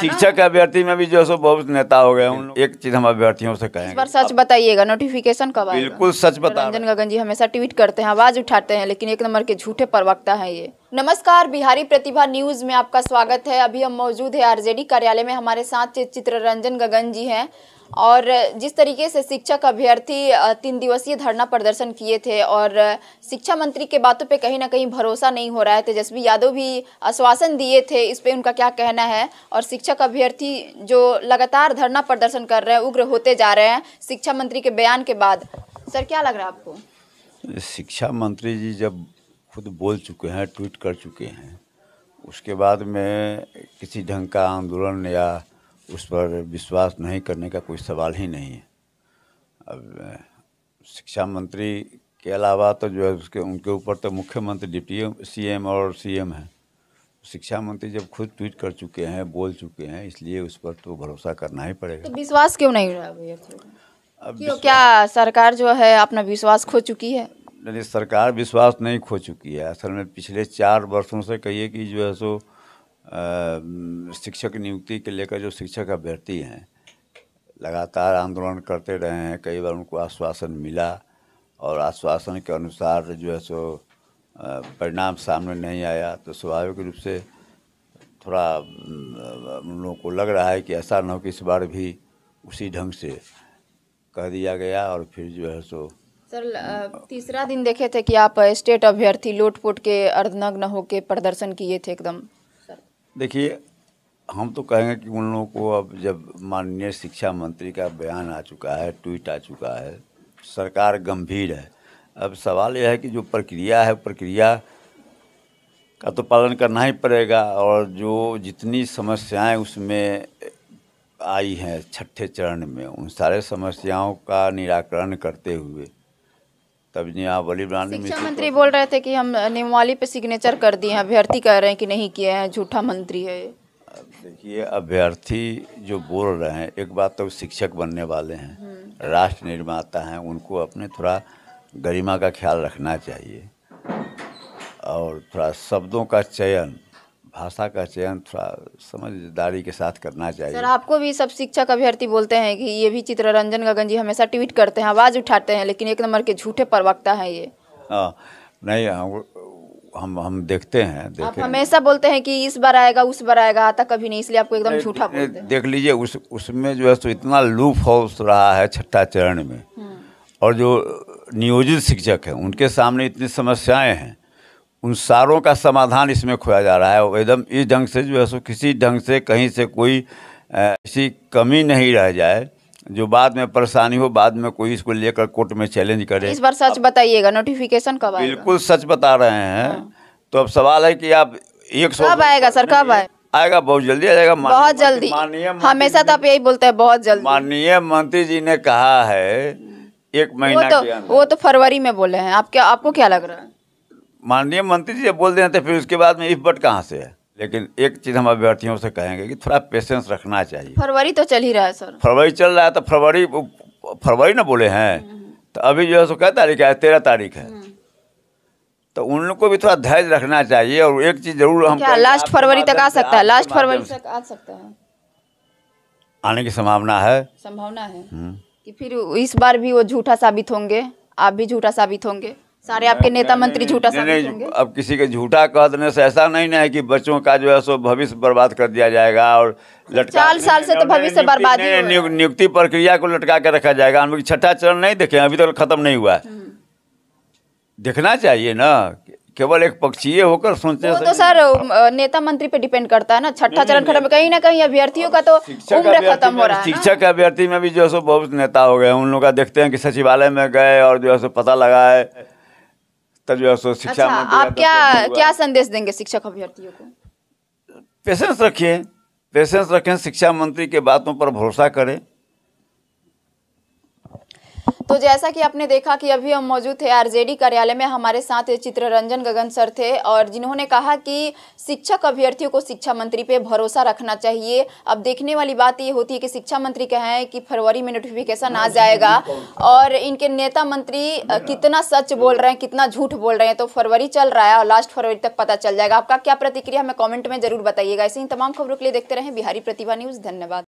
शिक्षक अभ्यर्थी में भी जो सो बहुत नेता हो गए हैं एक चीज हम अभ्यर्थियों से कहें बार सच बताइएगा नोटिफिकेशन कब बिल्कुल सच तो बता रंजन गगन जी हमेशा ट्वीट करते हैं आवाज उठाते हैं लेकिन एक नंबर के झूठे प्रवक्ता हैं ये नमस्कार बिहारी प्रतिभा न्यूज में आपका स्वागत है अभी हम मौजूद है आरजेडी कार्यालय में हमारे साथ चित्र रंजन गगन जी है और जिस तरीके से शिक्षक अभ्यर्थी तीन दिवसीय धरना प्रदर्शन किए थे और शिक्षा मंत्री के बातों पे कहीं ना कहीं भरोसा नहीं हो रहा है तेजस्वी यादव भी आश्वासन दिए थे इस पर उनका क्या कहना है और शिक्षक अभ्यर्थी जो लगातार धरना प्रदर्शन कर रहे हैं उग्र होते जा रहे हैं शिक्षा मंत्री के बयान के बाद सर क्या लग रहा है आपको शिक्षा मंत्री जी जब खुद बोल चुके हैं ट्वीट कर चुके हैं उसके बाद में किसी ढंग का आंदोलन या उस पर विश्वास नहीं करने का कोई सवाल ही नहीं है अब शिक्षा मंत्री के अलावा तो जो है उसके उनके ऊपर तो मुख्यमंत्री डिप्टी सीएम और सीएम हैं शिक्षा मंत्री जब खुद ट्वीट कर चुके हैं बोल चुके हैं इसलिए उस पर तो भरोसा करना ही पड़ेगा तो विश्वास क्यों नहीं रहा भैया अब क्या सरकार जो है अपना विश्वास खो चुकी है नहीं सरकार विश्वास नहीं खो चुकी है असल में पिछले चार वर्षों से कहिए कि जो है सो शिक्षक नियुक्ति के लेकर जो शिक्षक अभ्यर्थी हैं लगातार आंदोलन करते रहे हैं कई बार उनको आश्वासन मिला और आश्वासन के अनुसार जो है सो परिणाम सामने नहीं आया तो स्वाभाविक रूप से थोड़ा उन लोगों को लग रहा है कि ऐसा न हो कि इस बार भी उसी ढंग से कह दिया गया और फिर जो है सो सर तीसरा दिन देखे थे कि आप स्टेट अभ्यर्थी लोटपोट के अर्धनग्न होकर प्रदर्शन किए थे एकदम देखिए हम तो कहेंगे कि उन लोगों को अब जब माननीय शिक्षा मंत्री का बयान आ चुका है ट्वीट आ चुका है सरकार गंभीर है अब सवाल यह है कि जो प्रक्रिया है प्रक्रिया का तो पालन करना ही पड़ेगा और जो जितनी समस्याएं उसमें आई हैं छठे चरण में उन सारे समस्याओं का निराकरण करते हुए तब यहाँ शिक्षा मंत्री तो- बोल रहे थे कि हम नियमावली पे सिग्नेचर कर दिए हैं अभ्यर्थी कह रहे हैं कि नहीं किए हैं झूठा मंत्री है देखिए अभ्यर्थी जो बोल रहे हैं एक बात तो शिक्षक बनने वाले हैं राष्ट्र निर्माता हैं उनको अपने थोड़ा गरिमा का ख्याल रखना चाहिए और थोड़ा शब्दों का चयन भाषा का चयन थोड़ा समझदारी के साथ करना चाहिए सर आपको भी सब शिक्षक अभ्यर्थी बोलते हैं कि ये भी चित्र रंजन गगन जी हमेशा ट्वीट करते हैं आवाज़ उठाते हैं लेकिन एक नंबर के झूठे प्रवक्ता हैं ये हाँ नहीं हम हम हम देखते हैं देखे आप हमेशा बोलते हैं कि इस बार आएगा उस बार आएगा आता कभी नहीं इसलिए आपको एकदम झूठा बोलते देख लीजिए उस उसमें जो है सो इतना लूप हाउस रहा है छठा चरण में हम्म। और जो नियोजित शिक्षक हैं उनके सामने इतनी समस्याएं हैं उन सारों का समाधान इसमें खोया जा रहा है एकदम इस ढंग से जो है सो किसी ढंग से कहीं से कोई ऐसी कमी नहीं रह जाए जो बाद में परेशानी हो बाद में कोई इसको लेकर कोर्ट में चैलेंज करे इस बार सच बताइएगा नोटिफिकेशन कब आएगा बिल्कुल सच बता रहे हैं हाँ। तो अब सवाल है कि आप एक सौ कब आएगा सर कब आए आएगा बहुत जल्दी आ जाएगा बहुत जल्दी माननीय हमेशा तो आप यही बोलते हैं बहुत जल्दी माननीय मंत्री जी ने कहा है एक महीना तो वो तो फरवरी में बोले हैं आपको क्या लग रहा है माननीय मंत्री जी बोल देते तो फिर उसके बाद में इफ बट कहाँ से है लेकिन एक चीज़ हम अभ्यर्थियों से कहेंगे कि थोड़ा पेशेंस रखना चाहिए फरवरी तो चल ही रहा है सर फरवरी चल रहा है तो फरवरी फरवरी ना बोले हैं हम्म, हम्म। तो अभी जो है सो क्या तारीख है तेरह तारीख है हम्म। तो उन लोग को भी थोड़ा धैर्य रखना चाहिए और एक चीज़ जरूर हम क्या लास्ट फरवरी तक आ सकता है लास्ट फरवरी तक आ सकता है आने की संभावना है संभावना है कि फिर इस बार भी वो झूठा साबित होंगे आप भी झूठा साबित होंगे सारे आपके नेता मंत्री झूठा नहीं अब किसी के झूठा कह देने से ऐसा नहीं ना है कि बच्चों का जो है सो भविष्य बर्बाद कर दिया जाएगा और लटका चार साल से तो भविष्य बर्बाद नियुक्ति प्रक्रिया को लटका के रखा जाएगा हम छठा चरण नहीं देखे अभी तक खत्म नहीं हुआ है हम्म। देखना चाहिए ना केवल एक पक्षीय होकर सोचते वो तो सर नेता मंत्री पे डिपेंड करता है ना छठा चरण में कहीं ना कहीं अभ्यर्थियों का तो उम्र खत्म हो रहा है शिक्षक अभ्यर्थी में भी जो है सो बहुत नेता हो गए उन लोग का देखते हैं कि सचिवालय में गए और जो है सो पता लगाए तजुर्बा सो शिक्षा अच्छा, आप तो क्या क्या संदेश देंगे शिक्षक अभ्यर्थियों को पेशेंस रखिए पेशेंस रखें शिक्षा मंत्री के बातों पर भरोसा करें तो जैसा कि आपने देखा कि अभी हम मौजूद थे आरजेडी कार्यालय में हमारे साथ चित्ररंजन गगन सर थे और जिन्होंने कहा कि शिक्षक अभ्यर्थियों को शिक्षा मंत्री पे भरोसा रखना चाहिए अब देखने वाली बात ये होती है कि शिक्षा मंत्री कहें कि फरवरी में नोटिफिकेशन आ हाँ, जाएगा और इनके नेता मंत्री कितना सच बोल रहे हैं कितना झूठ बोल रहे हैं तो फरवरी चल रहा है और लास्ट फरवरी तक पता चल जाएगा आपका क्या प्रतिक्रिया हमें कॉमेंट में जरूर बताइएगा ऐसे ही तमाम खबरों के लिए देखते रहें बिहारी प्रतिभा न्यूज़ धन्यवाद